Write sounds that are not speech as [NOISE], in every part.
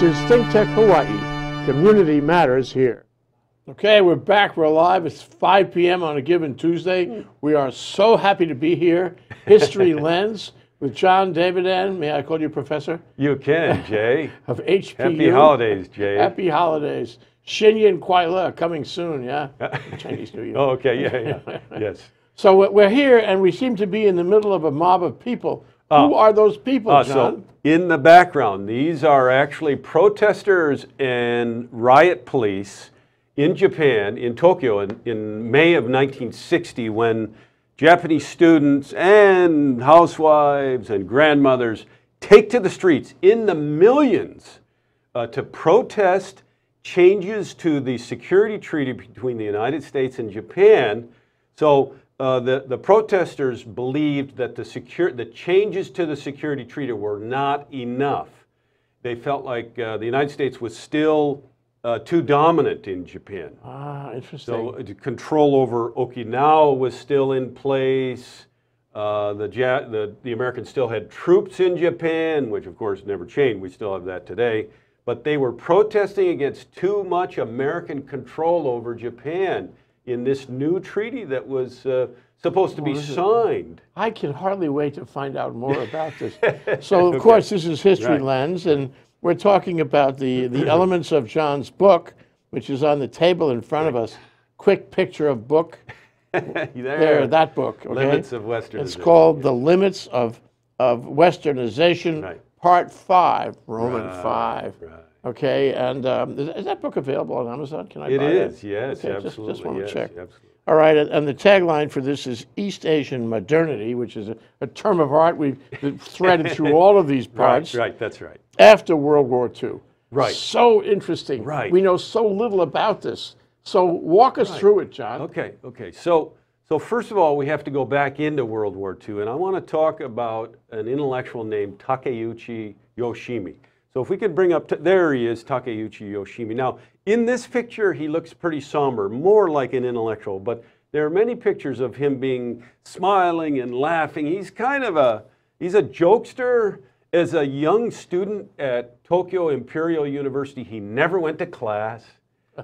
This is ThinkTech Hawaii. Community matters here. Okay, we're back. We're live. It's 5 p.m. on a given Tuesday. We are so happy to be here. History [LAUGHS] Lens with John David N. May I call you Professor? You can, Jay. [LAUGHS] of HPU. Happy holidays, Jay. Happy holidays. Shinyan Kuai coming soon, yeah? [LAUGHS] Chinese New Year. oh, okay, yeah, yeah. yes. So we're here, and we seem to be in the middle of a mob of people Oh. Who are those people, oh, John? So in the background, these are actually protesters and riot police in Japan, in Tokyo, in, in May of 1960, when Japanese students and housewives and grandmothers take to the streets in the millions uh, to protest changes to the security treaty between the United States and Japan. So uh, the, the protesters believed that the, secure, the changes to the security treaty were not enough. They felt like uh, the United States was still uh, too dominant in Japan. Ah, interesting. So uh, control over Okinawa was still in place. Uh, the, ja the, the Americans still had troops in Japan, which of course never changed. We still have that today. But they were protesting against too much American control over Japan in this new treaty that was uh, supposed to be signed. I can hardly wait to find out more about this. [LAUGHS] so, of okay. course, this is History right. Lens, and we're talking about the, the [CLEARS THROAT] elements of John's book, which is on the table in front right. of us. Quick picture of book. [LAUGHS] there, there, that book. Okay? Limits of Westernization. It's called yeah. The Limits of, of Westernization, right. Part 5, Roman 5. Okay, and um, is, is, that book available on Amazon? Can I it buy is, It is, yes, okay, absolutely. Just, just want to yes, check. Absolutely. All right, and the tagline for this is East Asian modernity, which is a, a term of art we've [LAUGHS] threaded through all of these parts. Right, right, that's right. After World War II. Right. So interesting. Right. We know so little about this. So walk us right. through it, John. Okay, okay. So, so first of all, we have to go back into World War II, and I want to talk about an intellectual named Takeuchi Yoshimi. So if we could bring up, there he is, Takeuchi Yoshimi. Now, in this picture, he looks pretty somber, more like an intellectual, but there are many pictures of him being smiling and laughing. He's kind of a, he's a jokester. As a young student at Tokyo Imperial University, he never went to class. [LAUGHS]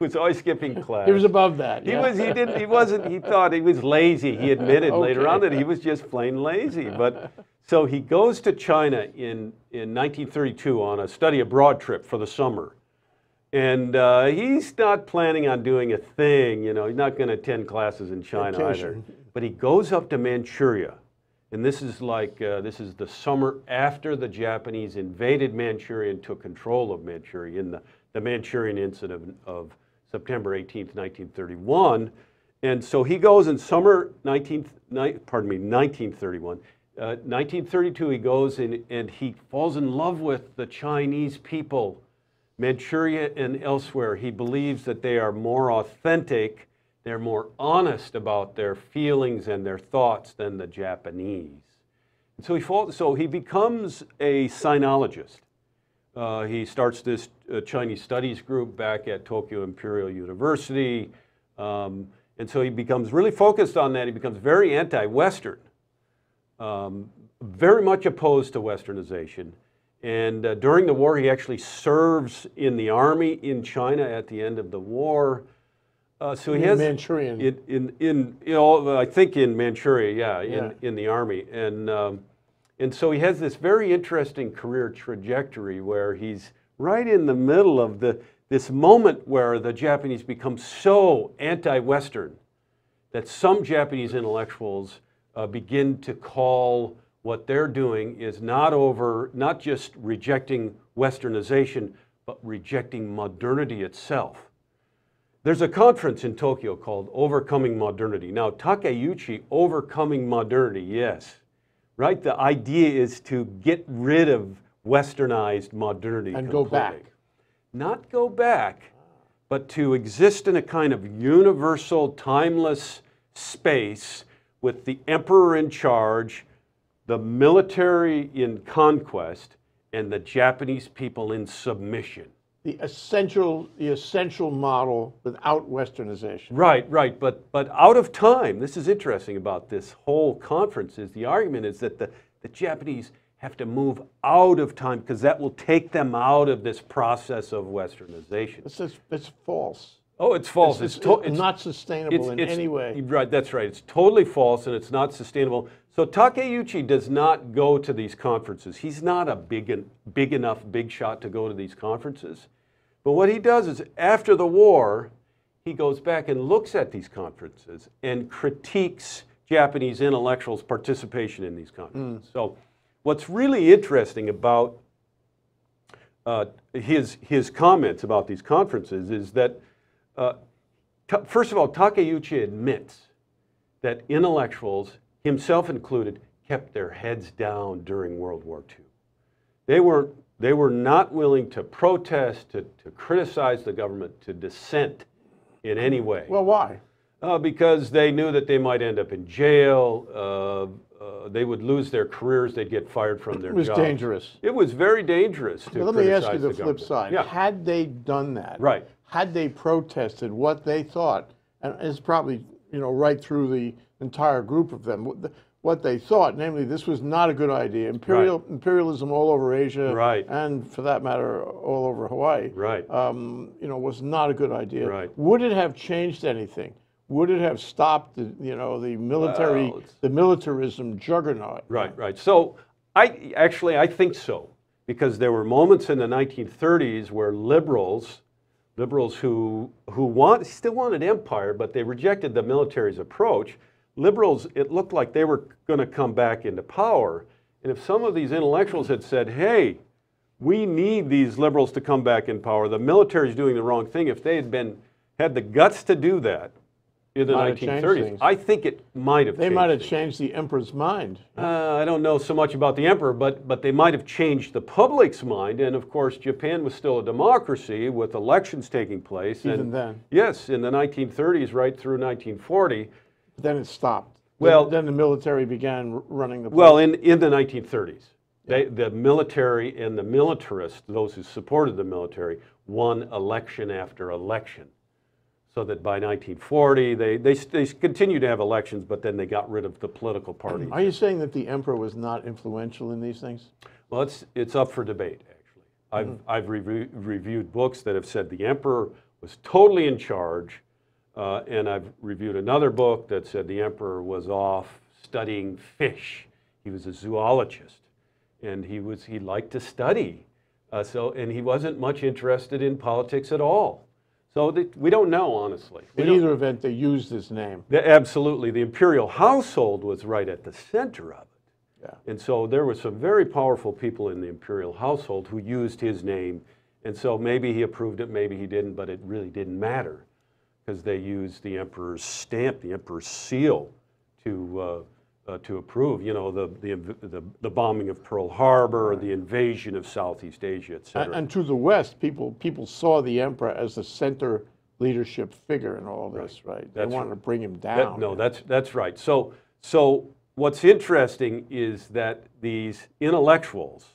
was always skipping class. He was above that. Yeah. He was. He didn't. He wasn't. He thought he was lazy. He admitted [LAUGHS] okay. later on that he was just plain lazy. But so he goes to China in, in 1932 on a study abroad trip for the summer. And uh, he's not planning on doing a thing, you know, he's not going to attend classes in China either. But he goes up to Manchuria. And this is like, uh, this is the summer after the Japanese invaded Manchuria and took control of Manchuria in the, the Manchurian incident of September 18, 1931. And so he goes in summer 19, pardon me, 1931. 1932, uh, he goes and he falls in love with the Chinese people, Manchuria and elsewhere. He believes that they are more authentic, they're more honest about their feelings and their thoughts than the Japanese. And so, he falls, so he becomes a sinologist. Uh, he starts this uh, Chinese studies group back at Tokyo Imperial University. Um, and so he becomes really focused on that. He becomes very anti Western um, very much opposed to westernization. And uh, during the war, he actually serves in the army in China at the end of the war. Uh, so he in has Manchurian. In, in, in you know, I think in Manchuria, yeah, yeah. In, in the army, and um, and so he has this very interesting career trajectory where he's right in the middle of the this moment where the Japanese become so anti-Western that some Japanese intellectuals uh, begin to call what they're doing is not over, not just rejecting westernization, but rejecting modernity itself. There's a conference in Tokyo called Overcoming Modernity. Now, Takeuchi, Overcoming Modernity, yes. Right? The idea is to get rid of westernized modernity. And completely. go back. Not go back, but to exist in a kind of universal, timeless space with the emperor in charge, the military in conquest, and the Japanese people in submission. The essential, the essential model without westernization. Right, right. But, but out of time, this is interesting about this whole conference, is the argument is that the, the Japanese have to move out of time because that will take them out of this process of westernization. This is, it's false. Oh, it's false. It's, it's, it's, it's not sustainable in any way. Right, that's right. It's totally false and it's not sustainable. So Takeuchi does not go to these conferences. He's not a big, big enough big shot to go to these conferences. But what he does is after the war, he goes back and looks at these conferences and critiques Japanese intellectuals' participation in these conferences. Mm. So what's really interesting about uh, his, his comments about these conferences is that uh, first of all, Takeuchi admits that intellectuals, himself included, kept their heads down during World War II. They were, they were not willing to protest, to, to criticize the government, to dissent in any way. Well, why? Uh, because they knew that they might end up in jail. Uh, uh, they would lose their careers. They'd get fired from their. It was jobs. dangerous. It was very dangerous to. Well, let me ask you the, the flip government. side. Yeah. Had they done that, right? had they protested what they thought, and it's probably you know right through the entire group of them, what they thought, namely this was not a good idea, imperial right. imperialism all over Asia, right. and for that matter all over Hawaii, right. um, you know, was not a good idea. Right. Would it have changed anything? Would it have stopped the you know the military well, the militarism juggernaut? Right, right. So I actually I think so because there were moments in the 1930s where liberals liberals who, who want, still wanted empire, but they rejected the military's approach. Liberals, it looked like they were going to come back into power. And if some of these intellectuals had said, hey, we need these liberals to come back in power, the military's doing the wrong thing, if they had been had the guts to do that, in the 1930s. I think it might have They changed might have things. changed the emperor's mind. Uh, I don't know so much about the emperor, but, but they might have changed the public's mind. And of course, Japan was still a democracy with elections taking place. Even and, then. Yes, in the 1930s, right through 1940. Then it stopped. Well, then, then the military began running the. Place. Well, in, in the 1930s, they, the military and the militarists, those who supported the military, won election after election so that by 1940 they, they, they continued to have elections, but then they got rid of the political parties. Are you saying that the emperor was not influential in these things? Well, it's, it's up for debate, actually. I've, mm -hmm. I've re reviewed books that have said the emperor was totally in charge, uh, and I've reviewed another book that said the emperor was off studying fish. He was a zoologist, and he, was, he liked to study. Uh, so, and he wasn't much interested in politics at all. So that, we don't know, honestly. In either event, they used his name. The, absolutely. The imperial household was right at the center of it. Yeah. And so there were some very powerful people in the imperial household who used his name. And so maybe he approved it, maybe he didn't, but it really didn't matter because they used the emperor's stamp, the emperor's seal, to uh, uh, to approve, you know, the, the, the, the, bombing of Pearl Harbor, the invasion of Southeast Asia, et cetera. And, and to the West, people, people saw the emperor as the center leadership figure in all this, right? right? They that's wanted right. to bring him down. That, no, that's, that's right. So, so what's interesting is that these intellectuals,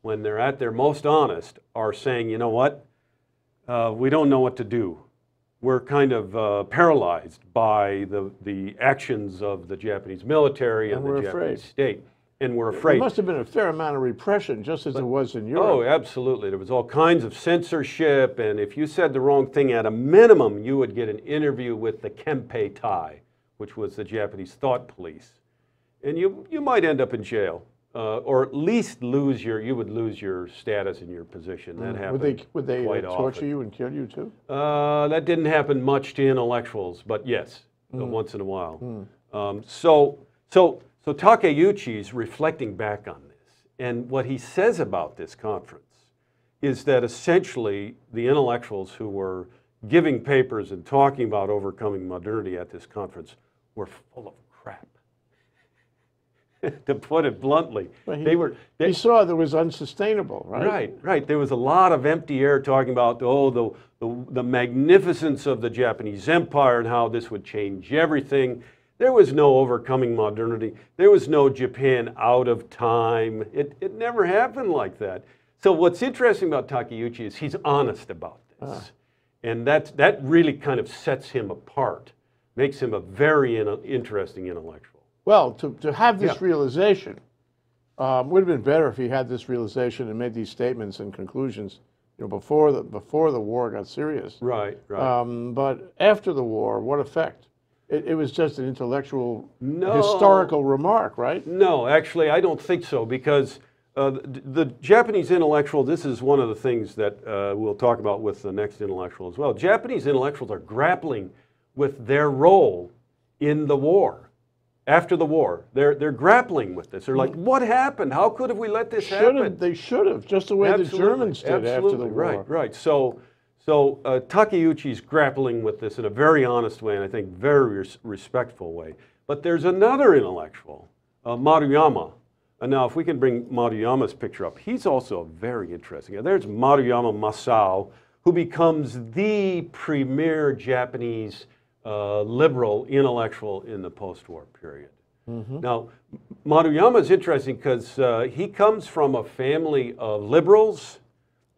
when they're at their most honest, are saying, you know what, uh, we don't know what to do were kind of uh, paralyzed by the, the actions of the Japanese military and, and the Japanese afraid. state. And we're afraid. There must have been a fair amount of repression, just as but, was in oh, Europe. Oh, absolutely. There was all kinds of censorship, and if you said the wrong thing, at a minimum, you would get an interview with the Kempeitai, Tai, which was the Japanese thought police. And you, you might end up in jail uh, or at least lose your you would lose your status and your position. That mm. happened. Would they would uh, they quite torture often. you and kill you too? Uh, that didn't happen much to intellectuals, but yes, uh, mm. once in a while. Mm. Um, so so so Takeuchi's reflecting back on this, and what he says about this conference is that essentially the intellectuals who were giving papers and talking about overcoming modernity at this conference were full of [LAUGHS] to put it bluntly. he, they were. They, he saw that was unsustainable, right? Right, right. There was a lot of empty air talking about oh the, the the magnificence of the Japanese Empire and how this would change everything. There was no overcoming modernity. There was no Japan out of time. It it never happened like that. So what's interesting about Takeuchi is he's honest about this, ah. and that that really kind of sets him apart, makes him a very in, interesting intellectual. Well, to, to have this yeah. realization um, would have been better if he had this realization and made these statements and conclusions, you know, before the before the war got serious. Right, right. Um, but after the war, what effect? It, it was just an intellectual, no. historical remark, right? No, actually, I don't think so because. Uh, the, the, Japanese intellectual, this is one of the things that uh, we'll talk about with the next intellectual as well. Japanese intellectuals are grappling with their role in the war after the war. They're they're grappling with this. They're like, mm. what happened? How could have we let this should happen? they should have, just the way absolutely, the Germans did absolutely, after the war. Right, right. So, so uh, Takeuchi's grappling with this in a very honest way, and I think very res respectful way. But there's another intellectual, uh, Maruyama. And now, if we can bring Maruyama's picture up, he's also very interesting. there's Maruyama Masao, who becomes the premier Japanese uh, liberal intellectual in the post war period. Mm-hmm. Now, Maruyama is interesting because uh, he comes from a family of liberals.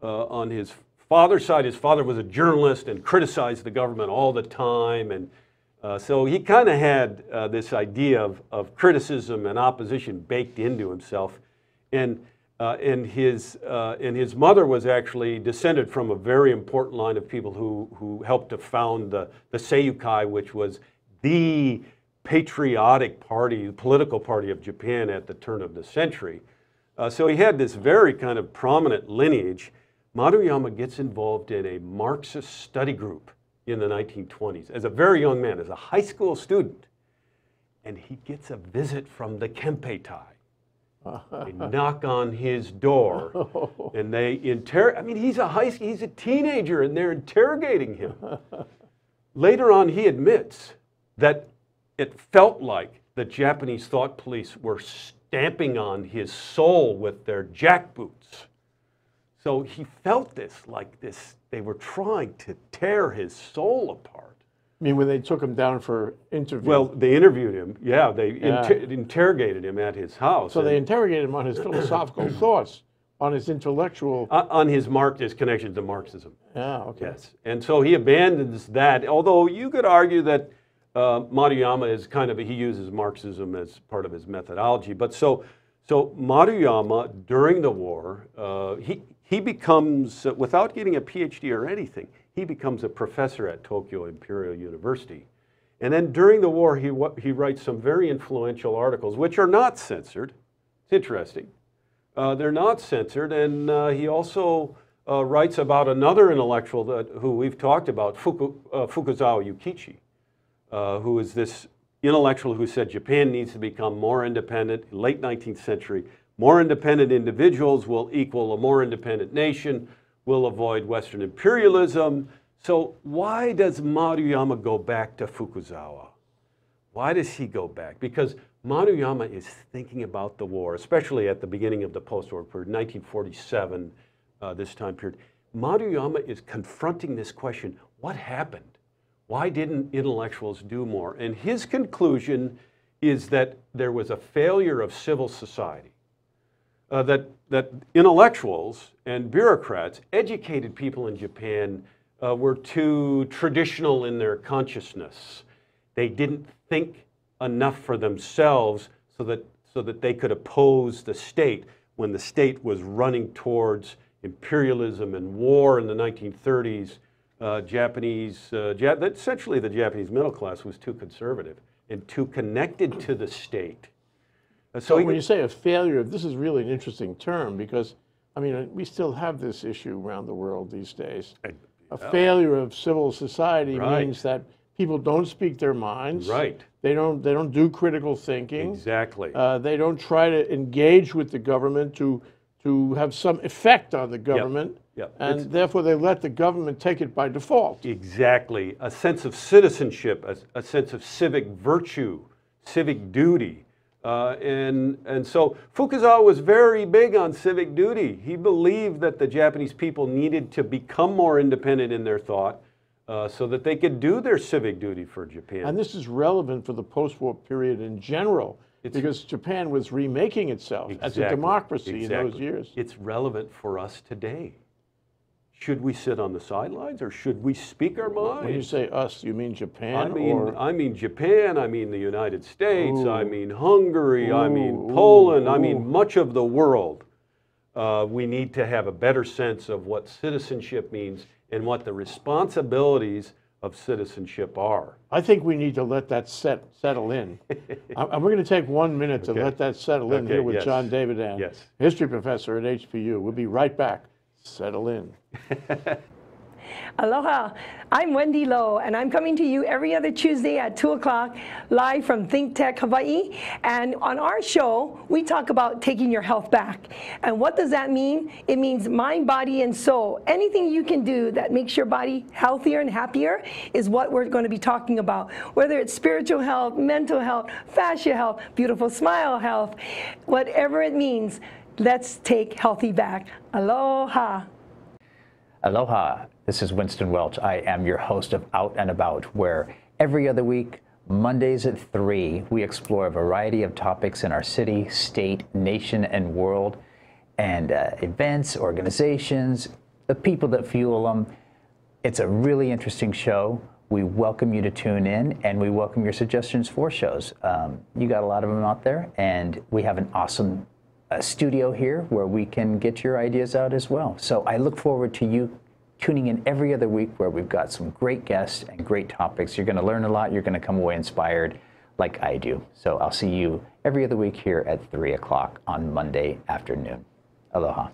Uh, on his father's side, his father was a journalist and criticized the government all the time. And uh, so he kind of had uh, this idea of, of criticism and opposition baked into himself. And uh, and his uh, and his mother was actually descended from a very important line of people who who helped to found the the Seiyukai, which was the patriotic party, the political party of Japan at the turn of the century. Uh, so he had this very kind of prominent lineage. Maruyama gets involved in a Marxist study group in the 1920s as a very young man, as a high school student, and he gets a visit from the Kempeitai they [LAUGHS] knock on his door and they inter I mean, he's a high he's a teenager and they're interrogating him. [LAUGHS] Later on, he admits that it felt like the Japanese thought police were stamping on his soul with their jackboots. So he felt this like this, they were trying to tear his soul apart. I mean, when they took him down for interview. Well, they interviewed him. Yeah, they yeah. Inter interrogated him at his house. So they interrogated him on his philosophical [CLEARS THROAT] thoughts, on his intellectual. Uh, on his Marxist connection to Marxism. Yeah, okay. Yes. And so he abandons that, although you could argue that uh, Maruyama is kind of, a, he uses Marxism as part of his methodology. But so, so Maruyama, during the war, uh, he, he becomes, without getting a PhD or anything, he becomes a professor at Tokyo Imperial University. And then during the war, he, he writes some very influential articles, which are not censored. It's interesting. Uh, they're not censored. And uh, he also uh, writes about another intellectual that, who we've talked about, Fuku, uh, Fukuzawa Yukichi, uh, who is this intellectual who said Japan needs to become more independent, late 19th century. More independent individuals will equal a more independent nation will avoid Western imperialism. So why does Maruyama go back to Fukuzawa? Why does he go back? Because Maruyama is thinking about the war, especially at the beginning of the post-war period, 1947, uh, this time period. Maruyama is confronting this question, what happened? Why didn't intellectuals do more? And his conclusion is that there was a failure of civil society uh, that, that intellectuals and bureaucrats, educated people in Japan, uh, were too traditional in their consciousness. They didn't think enough for themselves so that, so that they could oppose the state when the state was running towards imperialism and war in the 1930s. Uh, Japanese, uh, Jap essentially the Japanese middle class was too conservative and too connected to the state so, so when you say a failure, this is really an interesting term because, I mean, we still have this issue around the world these days. I, a failure of civil society right. means that people don't speak their minds. Right. They don't. They don't do critical thinking. Exactly. Uh, they don't try to engage with the government to to have some effect on the government. Yep. yep. And it's, therefore, they let the government take it by default. Exactly. A sense of citizenship, a, a sense of civic virtue, civic duty uh, and, and so Fukuzawa was very big on civic duty. He believed that the Japanese people needed to become more independent in their thought uh, so that they could do their civic duty for Japan. And this is relevant for the post-war period in general it's, because Japan was remaking itself exactly, as a democracy exactly. in those years. It's relevant for us today should we sit on the sidelines or should we speak our minds? When you say us, you mean Japan? I mean, or? I mean Japan, I mean the United States, ooh. I mean Hungary, ooh, I mean Poland, ooh. I mean much of the world. Uh, we need to have a better sense of what citizenship means and what the responsibilities of citizenship are. I think we need to let that set, settle in. and [LAUGHS] we're going to take one minute to okay. let that settle in okay, here with yes. John David yes. history professor at HPU. We'll be right back Settle in. [LAUGHS] Aloha. I'm Wendy Lowe, and I'm coming to you every other Tuesday at 2 o'clock live from Think Tech Hawaii. And on our show, we talk about taking your health back. And what does that mean? It means mind, body, and soul. Anything you can do that makes your body healthier and happier is what we're going to be talking about. Whether it's spiritual health, mental health, fascia health, beautiful smile health, whatever it means Let's take healthy back. Aloha. Aloha. This is Winston Welch. I am your host of Out and About, where every other week, Mondays at 3, we explore a variety of topics in our city, state, nation, and world, and uh, events, organizations, the people that fuel them. It's a really interesting show. We welcome you to tune in and we welcome your suggestions for shows. Um, you got a lot of them out there, and we have an awesome studio here where we can get your ideas out as well. So I look forward to you tuning in every other week where we've got some great guests and great topics. You're going to learn a lot. You're going to come away inspired like I do. So I'll see you every other week here at 3 o'clock on Monday afternoon. Aloha.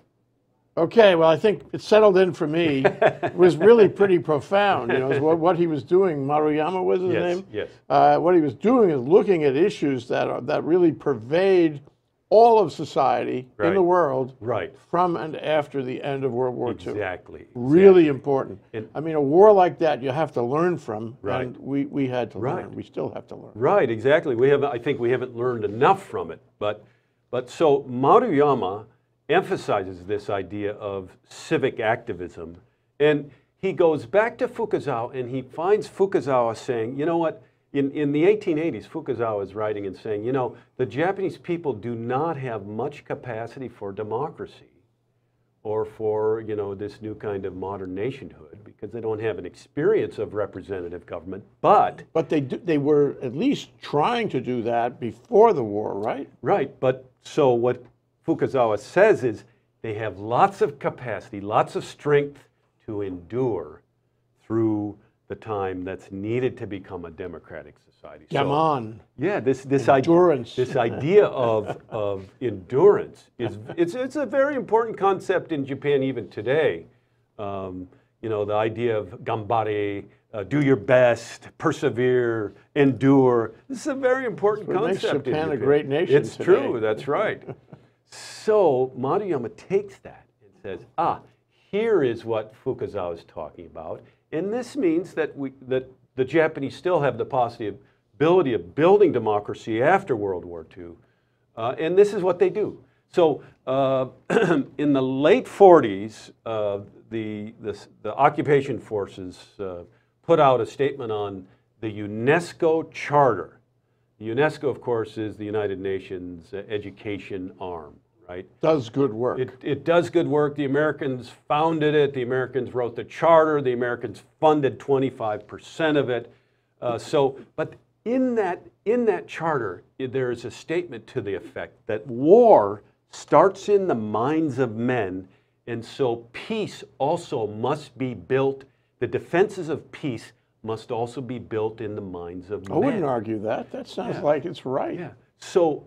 Okay, well, I think it settled in for me. [LAUGHS] it was really pretty profound. You know, what, what, he was doing, Maruyama was his yes, name? Yes. Uh, what he was doing is looking at issues that, are, that really pervade all of society right. in the world right. from and after the end of World War exactly. II. Exactly. Really important. I mean, a war like that you have to learn from, right. and we, we had to right. learn. We still have to learn. Right, exactly. We have, I think we haven't learned enough from it. But, but so Maruyama emphasizes this idea of civic activism, and he goes back to Fukuzawa, and he finds Fukuzawa saying, you know what, in, in the 1880s, Fukuzawa is writing and saying, you know, the Japanese people do not have much capacity for democracy or for, you know, this new kind of modern nationhood because they don't have an experience of representative government, but... But they, do, they were at least trying to do that before the war, right? Right, but so what Fukuzawa says is they have lots of capacity, lots of strength to endure through the time that's needed to become a democratic society. Come so, on. Yeah, this this endurance. Idea, this idea of of endurance is it's it's a very important concept in Japan even today. Um, you know, the idea of gambare, uh, do your best, persevere, endure. This is a very important what concept. Makes Japan, Japan, a great nation. It's today. true. That's right. so Maruyama takes that and says, ah, here is what Fukuzawa is talking about and this means that, we, that the Japanese still have the possibility of building democracy after World War II. Uh, and this is what they do. So uh, [CLEARS THROAT] in the late 40s, uh, the, the, the, occupation forces uh, put out a statement on the UNESCO Charter. UNESCO, of course, is the United Nations education arm right? Does good work. It, it does good work. The Americans founded it. The Americans wrote the charter. The Americans funded 25% of it. Uh, so, but in that, in that charter, there is a statement to the effect that war starts in the minds of men, and so peace also must be built. The defenses of peace must also be built in the minds of I men. I wouldn't argue that. That sounds yeah. like it's right. Yeah. So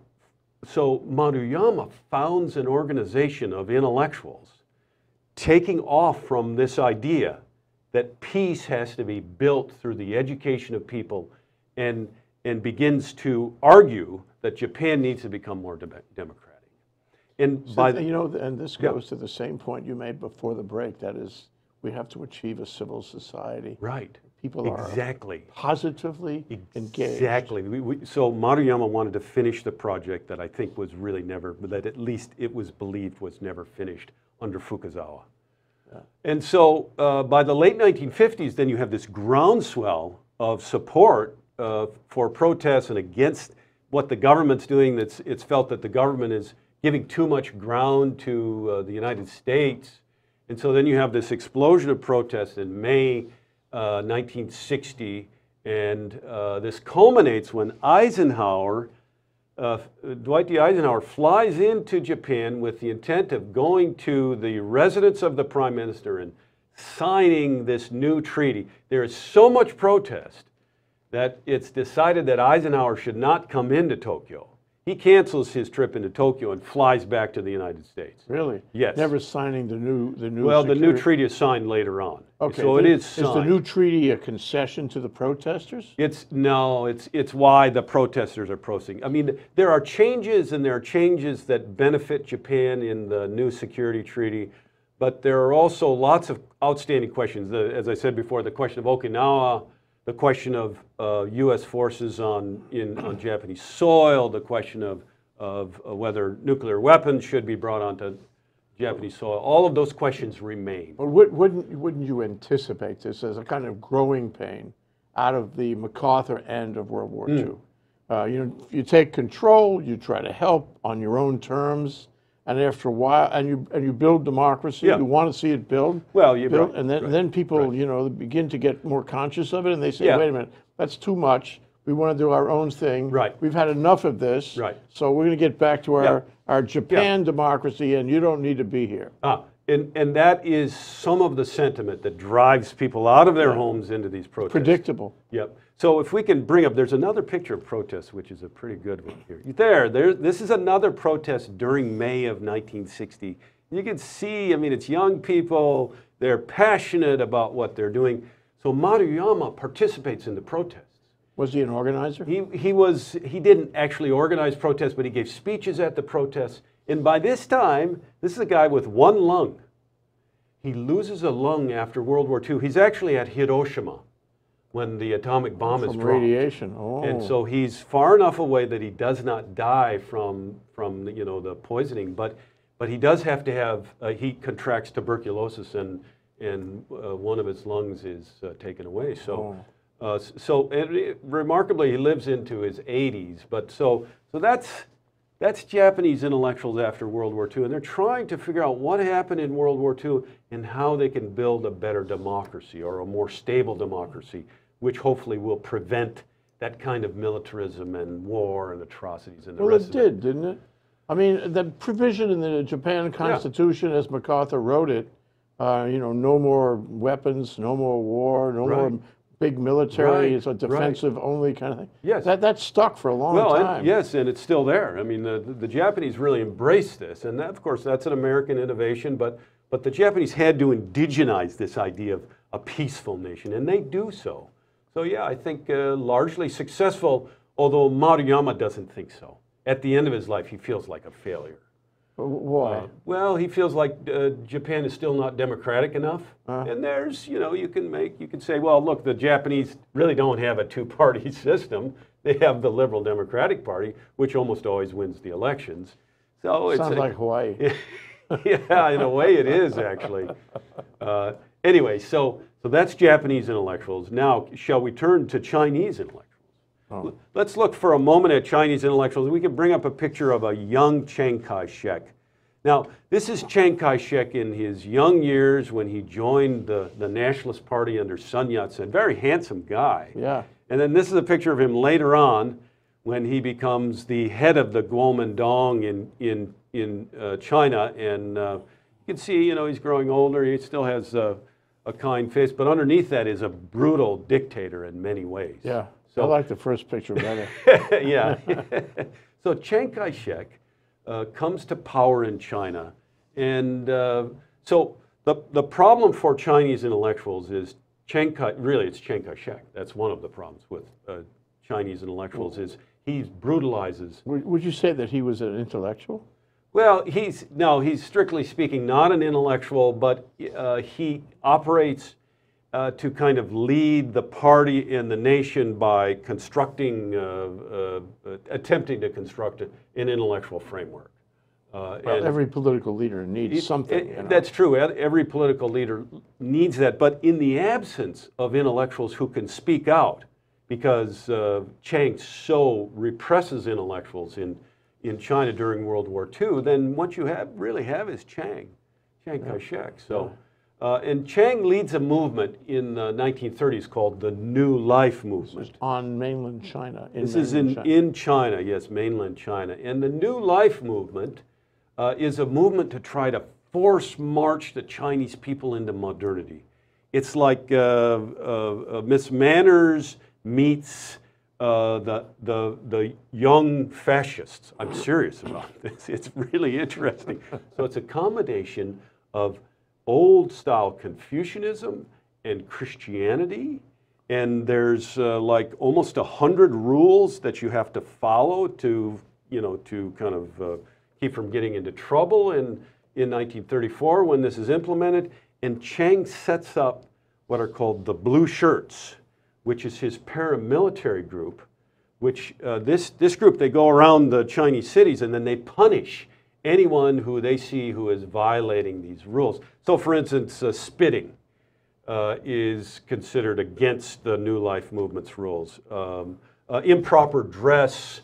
so Maduyama founds an organization of intellectuals taking off from this idea that peace has to be built through the education of people and, and begins to argue that Japan needs to become more de democratic. And so by the, you know, and this goes yeah. to the same point you made before the break. That is, we have to achieve a civil society. Right. People exactly. are positively exactly. engaged. Exactly. We, we, so Maruyama wanted to finish the project that I think was really never, that at least it was believed was never finished under Fukazawa. Yeah. And so uh, by the late 1950s, then you have this groundswell of support uh, for protests and against what the government's doing. That's, it's felt that the government is giving too much ground to uh, the United States. And so then you have this explosion of protests in May 1960, uh, and uh, this culminates when Eisenhower, uh, Dwight D. Eisenhower, flies into Japan with the intent of going to the residence of the prime minister and signing this new treaty. There is so much protest that it's decided that Eisenhower should not come into Tokyo. He cancels his trip into Tokyo and flies back to the United States. Really? Yes. Never signing the new the new. Well, security. the new treaty is signed later on. Okay. So the, it is. Signed. Is the new treaty a concession to the protesters? It's no. It's it's why the protesters are protesting. I mean, there are changes and there are changes that benefit Japan in the new security treaty, but there are also lots of outstanding questions. The, as I said before, the question of Okinawa the question of uh, U.S. forces on, in, on Japanese soil, the question of, of uh, whether nuclear weapons should be brought onto Japanese soil, all of those questions remain. But wouldn't, wouldn't you anticipate this as a kind of growing pain out of the MacArthur end of World War mm. II? Uh, you know, you take control, you try to help on your own terms, and after a while, and you and you build democracy. Yeah. You want to see it build. Well, you build, right, and then right, then people right. you know begin to get more conscious of it, and they say, yeah. wait a minute, that's too much. We want to do our own thing. Right. We've had enough of this. Right. So we're going to get back to our yeah. our Japan democracy, and you don't need to be here. Ah. And, and that is some of the sentiment that drives people out of their homes into these protests. Predictable. Yep. So if we can bring up, there's another picture of protests, which is a pretty good one here. There, there this is another protest during May of 1960. You can see, I mean, it's young people, they're passionate about what they're doing. So Maruyama participates in the protests. Was he an organizer? He, he, was, he didn't actually organize protests, but he gave speeches at the protests. And by this time, this is a guy with one lung. He loses a lung after World War II. He's actually at Hiroshima when the atomic bomb from is dropped. radiation. Oh. And so he's far enough away that he does not die from from you know the poisoning, but but he does have to have uh, he contracts tuberculosis and and uh, one of his lungs is uh, taken away. So. Oh. Uh, so it, uh, remarkably, he lives into his 80s. But so, so that's that's Japanese intellectuals after World War II, and they're trying to figure out what happened in World War II and how they can build a better democracy or a more stable democracy, which hopefully will prevent that kind of militarism and war and atrocities and the well, it did, it. didn't it? I mean, the provision in the Japan Constitution, yeah. as MacArthur wrote it, uh, you know, no more weapons, no more war, no right. more big military is a defensive right. only kind of thing. Yes. That, that stuck for a long well, time. And, yes, and it's still there. I mean, the, the Japanese really embraced this. And that, of course, that's an American innovation, but, but the Japanese had to indigenize this idea of a peaceful nation, and they do so. So, yeah, I think uh, largely successful, although Maruyama doesn't think so. At the end of his life, he feels like a failure. Why? Uh, well, he feels like uh, Japan is still not democratic enough, uh. and there's you know you can make you can say well look the Japanese really don't have a two-party [LAUGHS] system. They have the Liberal Democratic Party, which almost always wins the elections. So it sounds a, like Hawaii. [LAUGHS] yeah, in a way it is actually. Uh, anyway, so so that's Japanese intellectuals. Now shall we turn to Chinese intellectuals? Let's look for a moment at Chinese intellectuals. We can bring up a picture of a young Chiang Kai-shek. Now, this is Chiang Kai-shek in his young years when he joined the, the Nationalist Party under Sun Yat-sen. Very handsome guy. Yeah. And then this is a picture of him later on when he becomes the head of the Kuomintang in, in, in uh, China. And uh, you can see, you know, he's growing older. He still has a a kind face. But underneath that is a brutal dictator in many ways. Yeah. So, I like the first picture better. [LAUGHS] yeah. [LAUGHS] so Chiang Kai-shek uh, comes to power in China. And uh, so the, the problem for Chinese intellectuals is Chiang Kai, really it's Chiang Kai-shek. That's one of the problems with uh, Chinese intellectuals is he brutalizes. Would you say that he was an intellectual? Well, he's, no, he's strictly speaking not an intellectual, but uh, he operates uh, to kind of lead the party and the nation by constructing, uh, uh, attempting to construct an intellectual framework. Uh, well, every political leader needs it, something. It, you know? That's true. Every political leader needs that. But in the absence of intellectuals who can speak out, because uh, Chang so represses intellectuals in, in China during World War II, then what you have really have is Chang, Chiang Kai-shek. So. Yeah. Uh, and Chang leads a movement in uh, the 1930s called the New Life Movement. This on mainland China. this mainland is in, China. in China, yes, mainland China. And the New Life Movement uh, is a movement to try to force march the Chinese people into modernity. It's like uh, uh, uh Miss Manners meets the, the, the young fascists. I'm serious about [LAUGHS] this. It's really interesting. So it's a combination of old style Confucianism and Christianity. And there's uh, like almost a hundred rules that you have to follow to, you know, to kind of uh, keep from getting into trouble. And in 1934, when this is implemented, and Chang sets up what are called the Blue Shirts, which is his paramilitary group. Which uh, this this group they go around the Chinese cities and then they punish anyone who they see who is violating these rules. So, for instance, uh, spitting uh, is considered against the New Life Movement's rules. Um, uh, improper dress,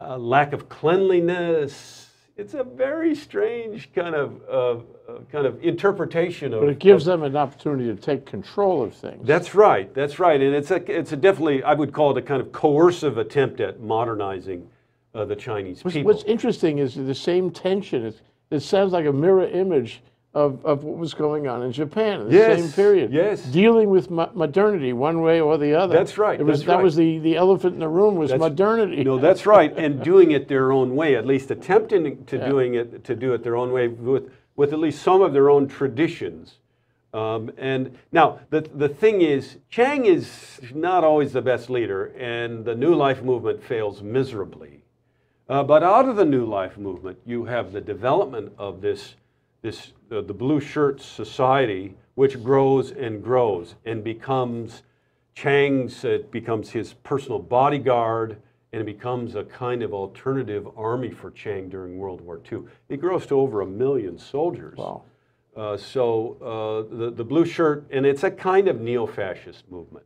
uh, lack of cleanliness. It's a very strange kind of kind of interpretation of. But it gives of, them an opportunity to take control of things. That's right. That's right, and it's a it's a definitely I would call it a kind of coercive attempt at modernizing uh, the Chinese what's, people. What's interesting is the same tension. It, it sounds like a mirror image of, of what was going on in Japan in the yes, same period. Yes. Dealing with mo modernity one way or the other. That's right. It was, that's that right. was the, the elephant in the room was that's, modernity. No, that's right. and doing it their own way, at least attempting to yeah. doing it to do it their own way with, with at least some of their own traditions. Um, and now the, the thing is, Chang is not always the best leader, and the New Life movement fails miserably. Uh, but out of the New Life movement, you have the development of this, this uh, the Blue Shirt Society, which grows and grows and becomes Chang's, uh, it becomes his personal bodyguard, and it becomes a kind of alternative army for Chang during World War II. It grows to over a million soldiers. Wow. Uh, so uh, the, the Blue Shirt, and it's a kind of neo-fascist movement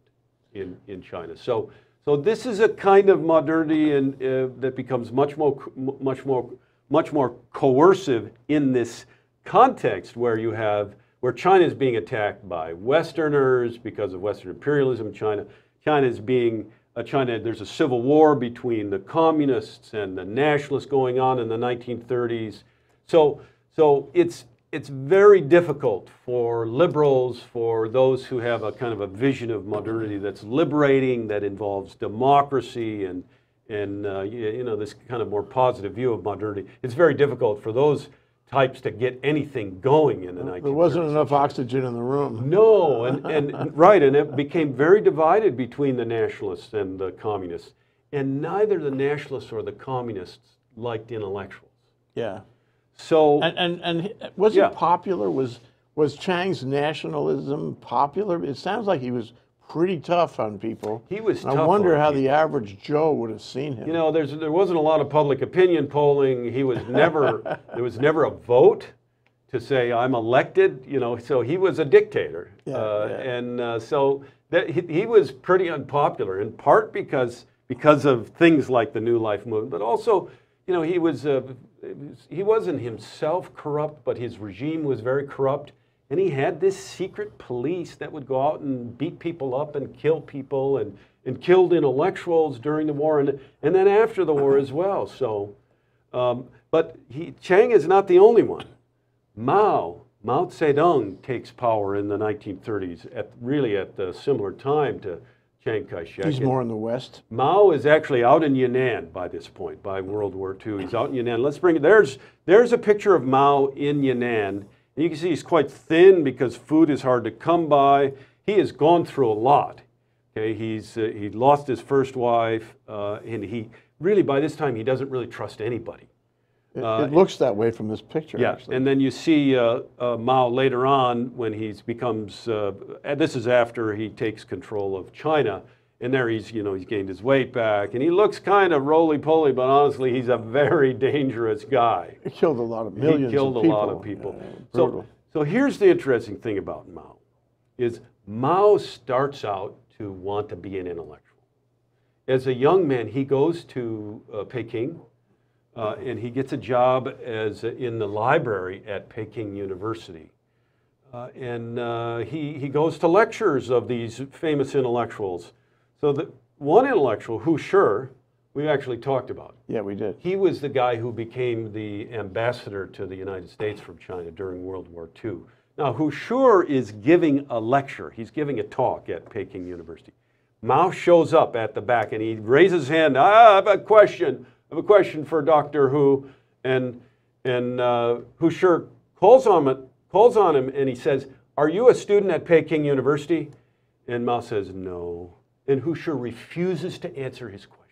in, in China. So so this is a kind of modernity in, uh, that becomes much more, much more, much more coercive in this context where you have where China is being attacked by Westerners because of Western imperialism. China, China is being a uh, China. There's a civil war between the communists and the nationalists going on in the 1930s. So, so it's it's very difficult for liberals, for those who have a kind of a vision of modernity that's liberating, that involves democracy and, and uh, you, know, this kind of more positive view of modernity. It's very difficult for those types to get anything going in the 1930s. There wasn't enough oxygen in the room. No, and, and right, and it became very divided between the nationalists and the communists. And neither the nationalists or the communists liked intellectuals. Yeah. So and and, and was yeah. he popular? Was was Chang's nationalism popular? It sounds like he was pretty tough on people. He was. I wonder how people. the average Joe would have seen him. You know, there's there wasn't a lot of public opinion polling. He was never [LAUGHS] there was never a vote to say I'm elected. You know, so he was a dictator, yeah, uh, yeah. and uh, so that he, he, was pretty unpopular in part because because of things like the New Life movement, but also. You know, he was a he wasn't himself corrupt, but his regime was very corrupt. And he had this secret police that would go out and beat people up and kill people and, and killed intellectuals during the war and, and then after the war as well. So, um, but he, Chang is not the only one. Mao, Mao Zedong takes power in the 1930s at really at the similar time to Chiang Kai-shek. He's more in the West. Mao is actually out in Yunnan by this point, by World War II. He's out in Yunnan. Let's bring there's there's a picture of Mao in Yunnan. And you can see he's quite thin because food is hard to come by. He has gone through a lot. Okay, he's uh, he lost his first wife, uh, and he really by this time he doesn't really trust anybody. It, uh, it, looks that way from this picture. Yeah, actually. and then you see uh, uh, Mao later on when he becomes. Uh, this is after he takes control of China, and there he's you know he's gained his weight back, and he looks kind of roly-poly, but honestly he's a very [LAUGHS] dangerous guy. He killed a lot of millions. He killed of a people. lot of people. Yeah, so, so here's the interesting thing about Mao, is Mao starts out to want to be an intellectual. As a young man, he goes to uh, Peking uh, and he gets a job as in the library at Peking University. Uh, and uh, he, he goes to lectures of these famous intellectuals. So the one intellectual, Hu sure, we actually talked about. Yeah, we did. He was the guy who became the ambassador to the United States from China during World War II. Now, Hu sure is giving a lecture. He's giving a talk at Peking University. Mao shows up at the back and he raises his hand. Ah, I have a question. I have a question for Doctor Who, and and uh, Hushir calls on him, calls on him, and he says, "Are you a student at Peking University?" And Mao says, "No." And sure refuses to answer his question.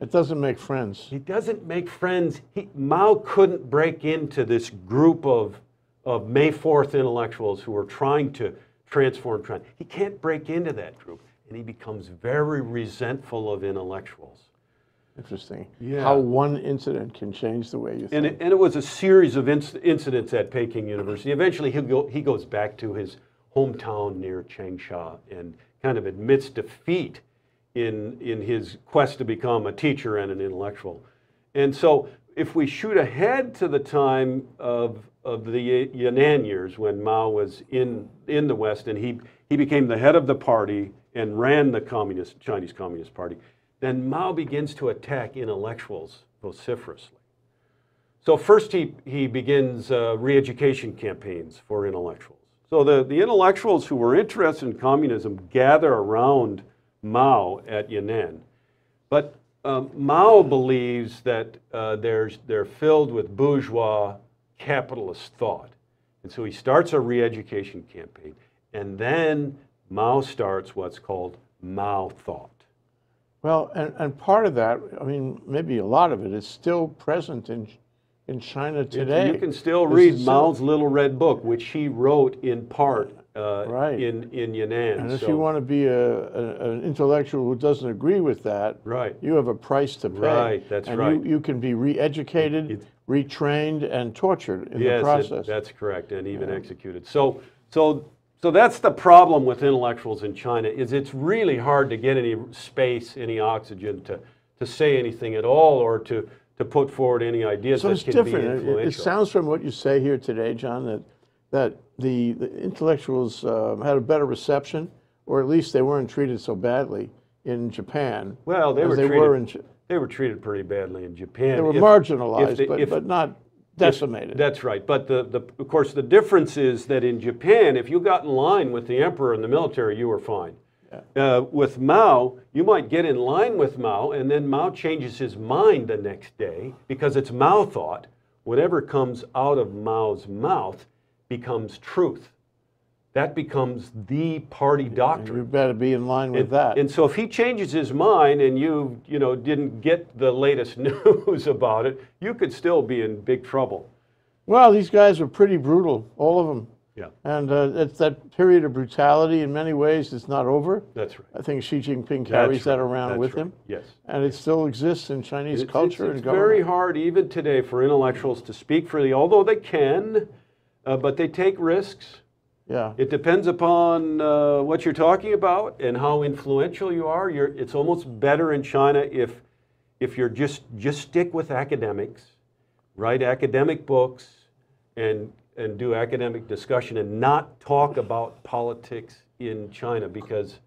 It doesn't make friends. He doesn't make friends. He, Mao couldn't break into this group of of May 4th intellectuals who are trying to transform China. He can't break into that group, and he becomes very resentful of intellectuals. Interesting. Yeah. How one incident can change the way you think. And it, and it was a series of inc incidents at Peking University. Eventually, he go, he goes back to his hometown near Changsha and kind of admits defeat in, in his quest to become a teacher and an intellectual. And so, if we shoot ahead to the time of, of the Yan'an years when Mao was in, in the West and he, he became the head of the party and ran the Communist, Chinese Communist Party, then Mao begins to attack intellectuals vociferously. So first he, he begins uh, re-education campaigns for intellectuals. So the, the intellectuals who were interested in communism gather around Mao at Yan'an. But um, Mao believes that uh, they're filled with bourgeois capitalist thought. And so he starts a re education campaign. And then Mao starts what's called Mao thought. Well, and, and part of that, I mean, maybe a lot of it is still present in, in China today. You can still read Mao's still, Little Red Book, which he wrote in part uh, right. in, in Yunnan. And if you want to be a, a, an intellectual who doesn't agree with that, right. you have a price to pay. Right, that's and right. You, you can be re educated, retrained, and tortured in yes, the process. It, that's correct, and even yeah. executed. So, so so that's the problem with intellectuals in China is it's really hard to get any space, any oxygen to, to say anything at all or to, to put forward any ideas so that it's can different. be influential. It, it sounds from what you say here today, John, that, that the, the intellectuals uh, had a better reception or at least they weren't treated so badly in Japan. Well, they were they treated, were in, they were treated pretty badly in Japan. They were if, marginalized, if they, but, if, but not decimated. It, that's right. But the, the, of course, the difference is that in Japan, if you got in line with the emperor and the military, you were fine. Yeah. Uh, with Mao, you might get in line with Mao, and then Mao changes his mind the next day because it's Mao thought. Whatever comes out of Mao's mouth becomes truth that becomes the party doctrine. You better be in line with and, that. And so if he changes his mind and you, you know, didn't get the latest [LAUGHS] news about it, you could still be in big trouble. Well, these guys are pretty brutal, all of them. Yeah. And uh, it's that period of brutality in many ways is not over. That's right. I think Xi Jinping carries right. that around That's with right. him. Yes. And it still exists in Chinese it's, culture it's, it's and government. It's very hard even today for intellectuals to speak freely, although they can, uh, but they take risks. Yeah. It depends upon uh, what you're talking about and how influential you are. You're, it's almost better in China if, if you're just, just stick with academics, write academic books, and, and do academic discussion and not talk about politics in China because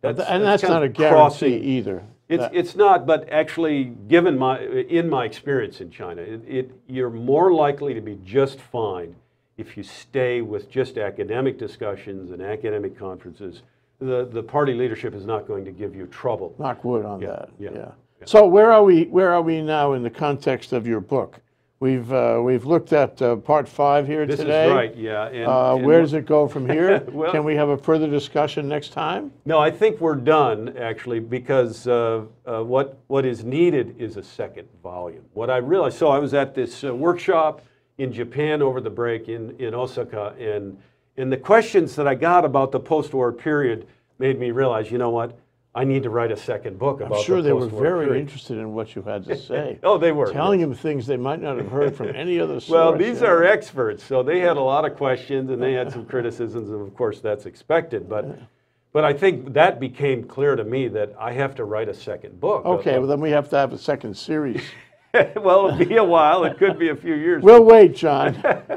that's, and that's, that's not a guarantee crossing. either. It's, that. it's not, but actually, given my in my experience in China, it, it, you're more likely to be just fine if you stay with just academic discussions and academic conferences, the, the party leadership is not going to give you trouble. Knock wood on yeah, that. Yeah, yeah. yeah. So where are we? Where are we now in the context of your book? We've uh, we've looked at uh, part five here this today. This is right, yeah. And, uh, and where does it go from here? [LAUGHS] well, Can we have a further discussion next time? No, I think we're done actually because uh, uh, what what is needed is a second volume. What I realized, so I was at this uh, workshop in Japan over the break in, in Osaka. And, and the questions that I got about the post war period made me realize, you know what? I need to write a second book about. I'm sure the they were very period. interested in what you had to [LAUGHS] say. oh, they were telling yes. them things they might not have heard from [LAUGHS] any other source. well, these yeah. are experts, so they had a lot of questions and they had some [LAUGHS] criticisms, and of course that's expected. But, but I think that became clear to me that I have to write a second book. Okay, uh, well then we have to have a second series. [LAUGHS] well, it'll be a while. It could be a few years. we'll wait, John.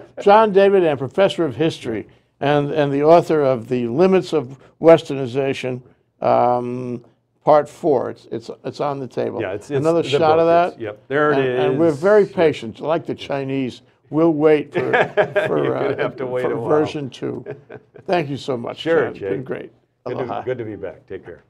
[LAUGHS] John David and professor of history and, and the author of The Limits of Westernization, um, part four. It's, it's, it's on the table. Yeah, it's, it's Another shot book. of that? It's, yep, there it and, is. and, we're very patient, like the Chinese. We'll wait for, [LAUGHS] for, uh, have to wait version two. Thank you so much. Sure, John. Jake. It's been great. Good to, good to be back. Take care.